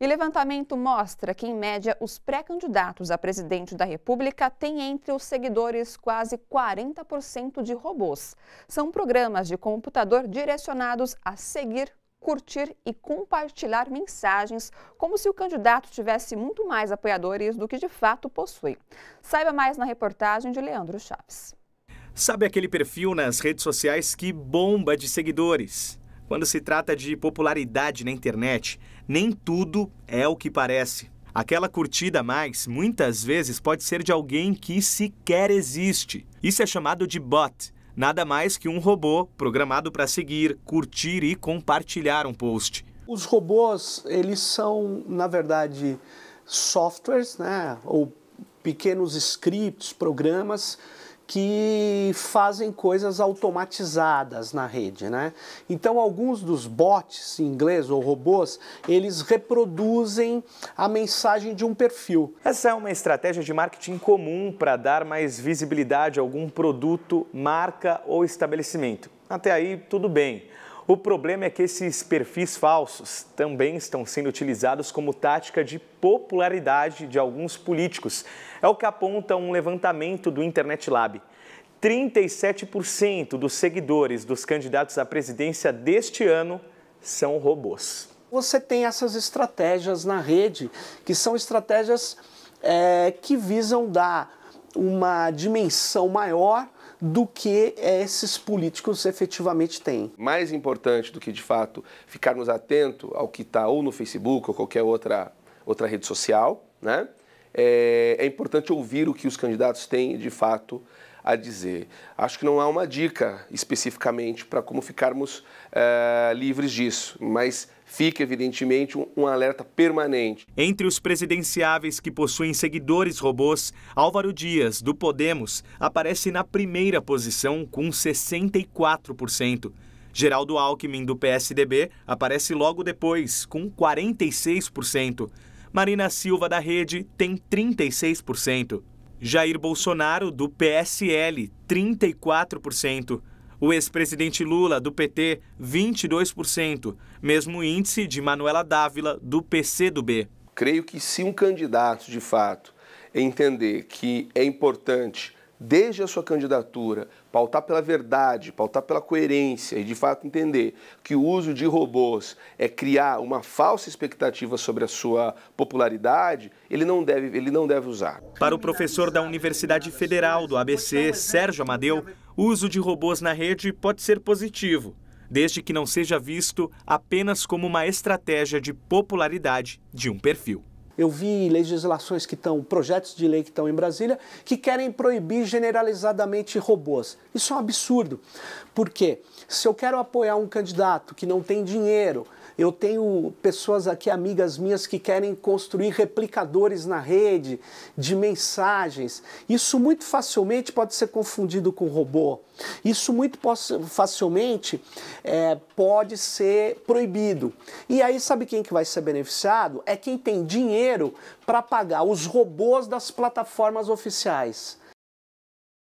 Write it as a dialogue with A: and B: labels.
A: E levantamento mostra que, em média, os pré-candidatos a presidente da República têm entre os seguidores quase 40% de robôs. São programas de computador direcionados a seguir, curtir e compartilhar mensagens, como se o candidato tivesse muito mais apoiadores do que de fato possui. Saiba mais na reportagem de Leandro Chaves.
B: Sabe aquele perfil nas redes sociais que bomba de seguidores? Quando se trata de popularidade na internet, nem tudo é o que parece. Aquela curtida a mais, muitas vezes, pode ser de alguém que sequer existe. Isso é chamado de bot, nada mais que um robô programado para seguir, curtir e compartilhar um post.
C: Os robôs, eles são, na verdade, softwares, né, ou pequenos scripts, programas que fazem coisas automatizadas na rede, né? Então alguns dos bots em inglês ou robôs, eles reproduzem a mensagem de um perfil. Essa é uma
B: estratégia de marketing comum para dar mais visibilidade a algum produto, marca ou estabelecimento. Até aí tudo bem. O problema é que esses perfis falsos também estão sendo utilizados como tática de popularidade de alguns políticos. É o que aponta um levantamento do Internet Lab. 37% dos seguidores dos candidatos à presidência deste ano são robôs.
C: Você tem essas estratégias na rede, que são estratégias é, que visam dar uma dimensão maior do que
D: esses políticos efetivamente têm. Mais importante do que, de fato, ficarmos atentos ao que está ou no Facebook ou qualquer outra, outra rede social, né? é, é importante ouvir o que os candidatos têm, de fato, a dizer. Acho que não há uma dica especificamente para como ficarmos uh, livres disso, mas fica, evidentemente, um, um, alerta permanente. Entre os presidenciáveis que possuem seguidores
B: robôs, Álvaro Dias, do Podemos, aparece na primeira posição com 64%. Geraldo Alckmin, do PSDB, aparece logo depois, com 46%. Marina Silva, da Rede, tem 36%. Jair Bolsonaro, do PSL, 34%. O ex-presidente Lula, do PT, 22%, mesmo índice
D: de Manuela Dávila, do PCdoB. Creio que se um candidato, de fato, entender que é importante desde a sua candidatura, pautar pela verdade, pautar pela coerência e de fato entender que o uso de robôs é criar uma falsa expectativa sobre a sua popularidade, ele não deve, ele não deve usar.
B: Para o professor da Universidade Federal do ABC, Sérgio Amadeu, o uso de robôs na rede pode ser positivo, desde que não seja visto apenas como uma estratégia de popularidade de um perfil.
C: Eu vi legislações que estão, projetos de lei que estão em Brasília, que querem proibir generalizadamente robôs. Isso é um absurdo. Por quê? Se eu quero apoiar um candidato que não tem dinheiro, eu tenho pessoas aqui, amigas minhas, que querem construir replicadores na rede de mensagens. Isso muito facilmente pode ser confundido com robô. Isso muito facilmente é, pode ser proibido. E aí, sabe quem que vai ser beneficiado? É quem tem dinheiro dinheiro para pagar os robôs das plataformas oficiais.